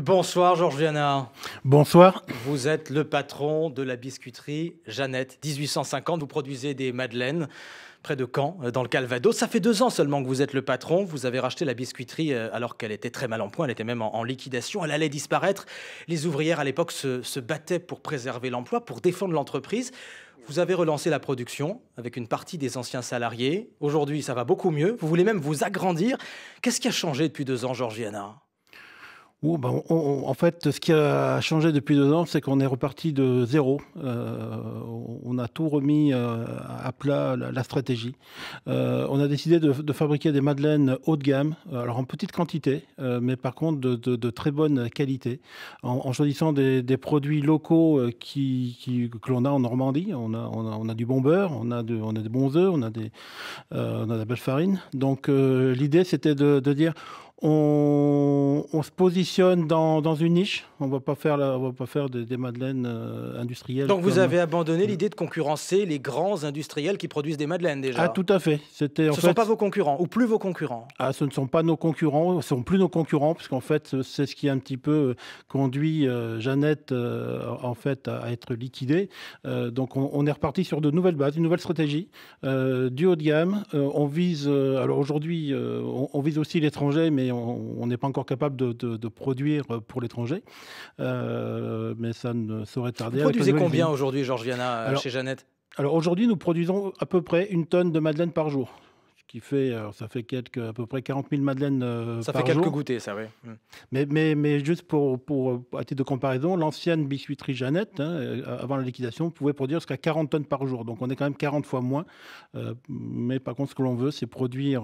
Bonsoir Georges Bonsoir. Vous êtes le patron de la biscuiterie Jeannette. 1850, vous produisez des madeleines près de Caen, euh, dans le Calvados. Ça fait deux ans seulement que vous êtes le patron. Vous avez racheté la biscuiterie euh, alors qu'elle était très mal en point, elle était même en, liquidation, elle allait disparaître. Les ouvrières à l'époque se, se, battaient pour préserver l'emploi, pour défendre l'entreprise. Vous avez relancé la production avec une partie des anciens salariés. Aujourd'hui, ça va beaucoup mieux. Vous voulez même vous agrandir. Qu'est-ce qui a changé depuis deux ans, Georgiana ben, en fait, ce qui a changé depuis deux ans, c'est qu'on est reparti de zéro. Euh, on a tout remis euh, à plat, la, stratégie. Euh, on a décidé de, fabriquer des madeleines haut de gamme, alors en petite quantité, mais par contre de, très bonne qualité, en, choisissant des, produits locaux qui, que l'on a en Normandie. On a, du bon beurre, on a, on a des bons œufs, on a, des, on a de la belle farine. Donc l'idée, c'était de dire on, se positionne dans, une niche. On va pas faire, on va pas faire des, madeleines euh, industrielles. Donc vous avez abandonné l'idée de concurrencer les grands industriels qui produisent des madeleines déjà. Ah tout à fait. Ce ne sont pas vos concurrents ou plus vos concurrents. Ah, ce ne sont pas nos concurrents, ce sont plus nos concurrents parce qu'en fait c'est ce qui a un petit peu euh, conduit euh, Jeannette en fait à, être liquidée. donc on, est reparti sur de nouvelles bases, une nouvelle stratégie du haut de gamme. on vise alors aujourd'hui on vise aussi l'étranger, mais on n'est pas encore capable de, produire pour l'étranger. Euh, mais ça ne saurait tarder. Vous produisez combien aujourd'hui, Georges Viana, euh, chez Jeannette alors aujourd'hui, nous produisons à peu près une tonne de madeleine par jour qui fait, ça fait quelques, à peu près 40 000 madeleines euh, par jour. Ça fait quelques goûters, ça, oui. Mm. Mais, mais, mais juste pour, à titre de comparaison, l'ancienne biscuiterie Jeannette, hein, euh, avant la liquidation, pouvait produire jusqu'à 40 tonnes par jour. Donc on est quand même 40 fois moins. Euh, mais par contre, ce que l'on veut, c'est produire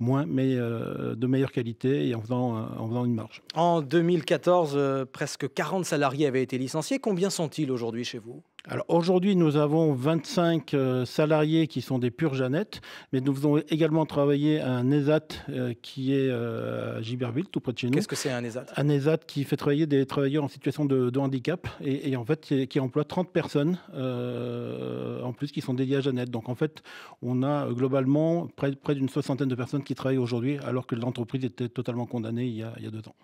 moins, mais de meilleure qualité et en faisant, en faisant une marge. En 2014, presque 40 salariés avaient été licenciés. Combien sont-ils aujourd'hui chez vous alors aujourd'hui, nous avons 25 euh, salariés qui sont des purs Jeannette, mais nous faisons également travailler un ESAT euh, qui est euh, à Giberville, tout près de chez nous. Qu'est-ce que c'est un ESAT Un ESAT qui fait travailler des travailleurs en situation de, handicap et, en fait qui, emploie 30 personnes en plus qui sont dédiées à Jeannette. Donc en fait, on a globalement près, d'une soixantaine de personnes qui travaillent aujourd'hui alors que l'entreprise était totalement condamnée il il y a deux ans.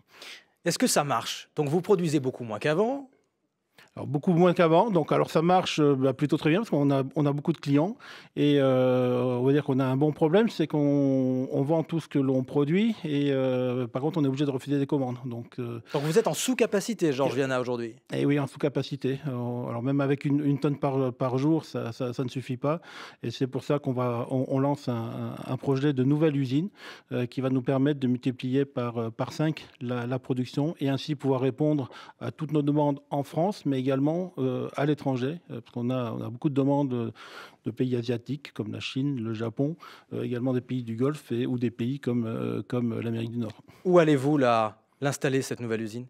Est-ce que ça marche Donc vous produisez beaucoup moins qu'avant, beaucoup moins qu'avant. Donc alors ça marche euh, bah, plutôt très bien parce qu'on a, on a beaucoup de clients et euh, on va dire qu'on a un bon problème, c'est qu'on on vend tout ce que l'on produit et euh, par contre on est obligé de refuser des commandes. Donc, vous êtes en sous-capacité, Georges Viana, aujourd'hui Eh oui, en sous-capacité. Alors, même avec une, tonne par, par jour, ça, ça, ne suffit pas. Et c'est pour ça qu'on va, on, lance un, projet de nouvelle usine qui va nous permettre de multiplier par, par 5 la, la production et ainsi pouvoir répondre à toutes nos demandes en France, mais également euh, à l'étranger, euh, parce qu'on a, on a beaucoup de demandes euh, de pays asiatiques comme la Chine, le Japon, également des pays du Golfe ou des pays comme, comme l'Amérique du Nord. Où allez-vous l'installer, cette nouvelle usine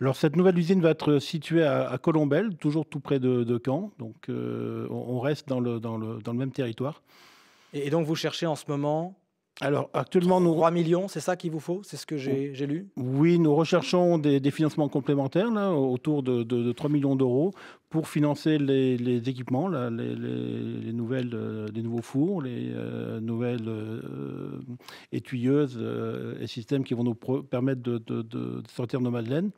alors cette nouvelle usine va être située à, Colombelle, toujours tout près de, Caen, donc on, reste dans le, dans le, dans le même territoire. Et donc vous cherchez en ce moment alors actuellement, nous... 3 millions, c'est ça qu'il vous faut C'est ce que j'ai lu Oui, nous recherchons des, financements complémentaires autour de, 3 millions d'euros pour financer les, équipements, les, nouvelles, euh, nouveaux fours, les euh, nouvelles euh, étuyeuses et systèmes qui vont nous permettre de, de sortir nos madeleines.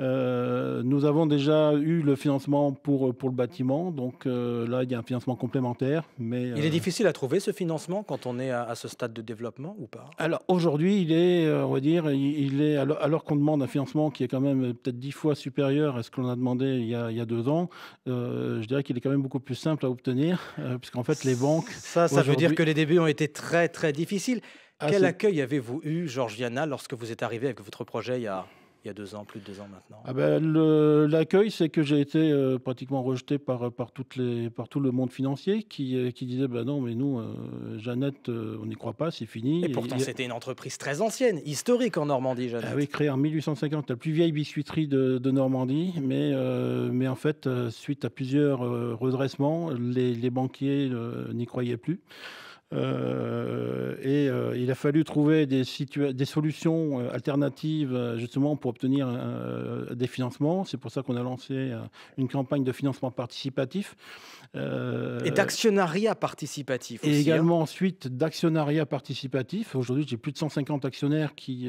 Euh, nous avons déjà eu le financement pour, pour le bâtiment, donc euh, là, il y a un financement complémentaire. Mais, il est euh, difficile à trouver ce financement quand on est à, ce stade de développement ou pas Alors aujourd'hui, il est, on va dire, il, est, alors, qu'on demande un financement qui est quand même peut-être dix fois supérieur à ce qu'on a demandé il y a, deux ans, je dirais qu'il est quand même beaucoup plus simple à obtenir, puisqu'en fait, les banques. Ça, ça veut dire que les débuts ont été très, très difficiles. Ah, Quel accueil avez-vous eu, Georgiana, lorsque vous êtes arrivé avec votre projet il y a il y a deux ans, plus de deux ans maintenant ah ben, L'accueil, c'est que j'ai été euh, pratiquement rejeté par, euh, par, toutes les, tout le monde financier qui, euh, qui disait bah non, mais nous, Jeannette, on n'y croit pas, c'est fini. Et pourtant, c'était une entreprise très ancienne, historique en Normandie, Jeannette. Ah oui, créée en 1850, la plus vieille biscuiterie de, Normandie, mais, mais en fait, suite à plusieurs redressements, les, les banquiers n'y croyaient plus. Euh, et euh, il a fallu trouver des, des solutions euh, alternatives justement pour obtenir des financements. C'est pour ça qu'on a lancé une campagne de financement participatif. et d'actionnariat participatif. Et hein. également ensuite d'actionnariat participatif. Aujourd'hui, j'ai plus de 150 actionnaires qui,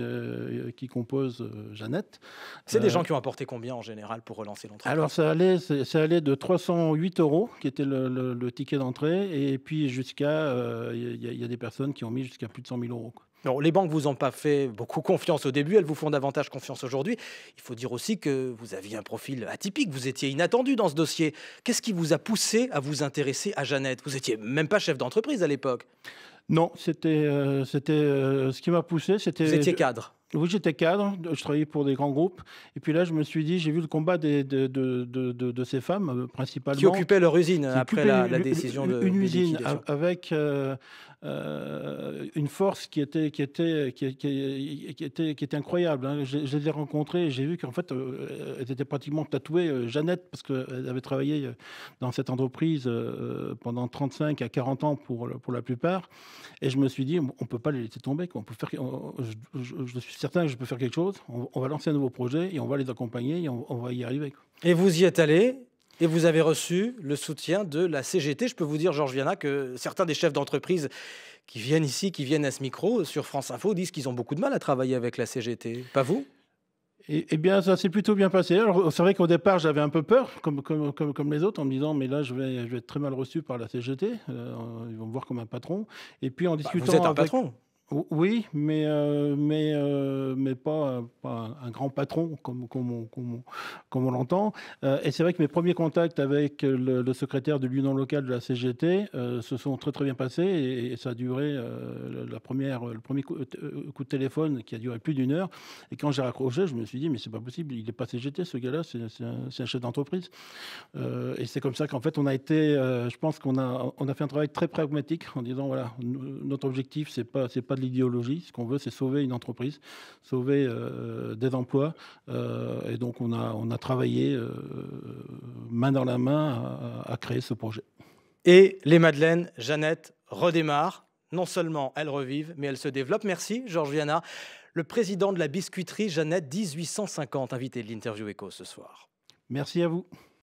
qui composent Jeannette. C'est des gens qui ont apporté combien en général pour relancer l'entreprise Alors ça allait, ça allait de 308 euros, qui était le ticket d'entrée, et puis jusqu'à... Il y, a des personnes qui ont mis jusqu'à plus de 100 000 euros. les banques vous ont pas fait beaucoup confiance au début, elles vous font davantage confiance aujourd'hui. Il faut dire aussi que vous aviez un profil atypique, vous étiez inattendu dans ce dossier. Qu'est-ce qui vous a poussé à vous intéresser à Jeannette Vous n'étiez même pas chef d'entreprise à l'époque. Non, c'était euh, c'était euh, ce qui m'a poussé. C'était vous étiez cadre. Oui, j'étais cadre, je travaillais pour des grands groupes. Et puis là, je me suis dit, j'ai vu le combat de, ces femmes, euh, principalement. Qui occupaient leur usine après la, décision de. Une usine avec, euh, euh, une force qui était, qui était, qui, était, qui était incroyable. Hein. Je, les j'ai vu qu'en fait, euh, elle était pratiquement tatouée euh, Jeannette, parce qu'elle avait travaillé dans cette entreprise pendant 35 à 40 ans pour, pour la plupart. Et je me suis dit, on peut pas les laisser tomber. On peut faire, je, suis certain que je peux faire quelque chose. On, va lancer un nouveau projet et on va les accompagner et on, va y arriver. Et vous y êtes allé et vous avez reçu le soutien de la CGT. Je peux vous dire, Georges Viana, que certains des chefs d'entreprise qui viennent ici, qui viennent à ce micro sur France Info, disent qu'ils ont beaucoup de mal à travailler avec la CGT. Pas vous eh, eh, bien, ça s'est plutôt bien passé. Alors, c'est vrai qu'au départ, j'avais un peu peur, comme, comme, comme, les autres, en me disant, mais là, je vais, je vais être très mal reçu par la CGT. Euh, ils vont me voir comme un patron. Et puis, en bah, discutant. vous êtes un patron oui, mais, euh, mais, euh, mais pas, un grand patron comme, comme on, l'entend. Euh, et c'est vrai que mes premiers contacts avec le, secrétaire de l'union locale de la CGT se sont très très bien passés et, ça a duré la première, le premier coup, de téléphone qui a duré plus d'une heure. Et quand j'ai raccroché, je me suis dit mais c'est pas possible, il n'est pas CGT ce gars-là, c'est un, chef d'entreprise. et c'est comme ça qu'en fait on a été, je pense qu'on a, on a fait un travail très pragmatique en disant voilà, notre objectif c'est pas, c'est pas de l'idéologie. Ce qu'on veut, c'est sauver une entreprise, sauver euh, des emplois. Euh, et donc, on a, on a travaillé euh, main dans la main à, créer ce projet. Et les Madeleines, Jeannette redémarre. Non seulement elles revivent, mais elles se développent. Merci, Georges Viana, le président de la biscuiterie Jeannette 1850, invité de l'interview éco ce soir. Merci à vous.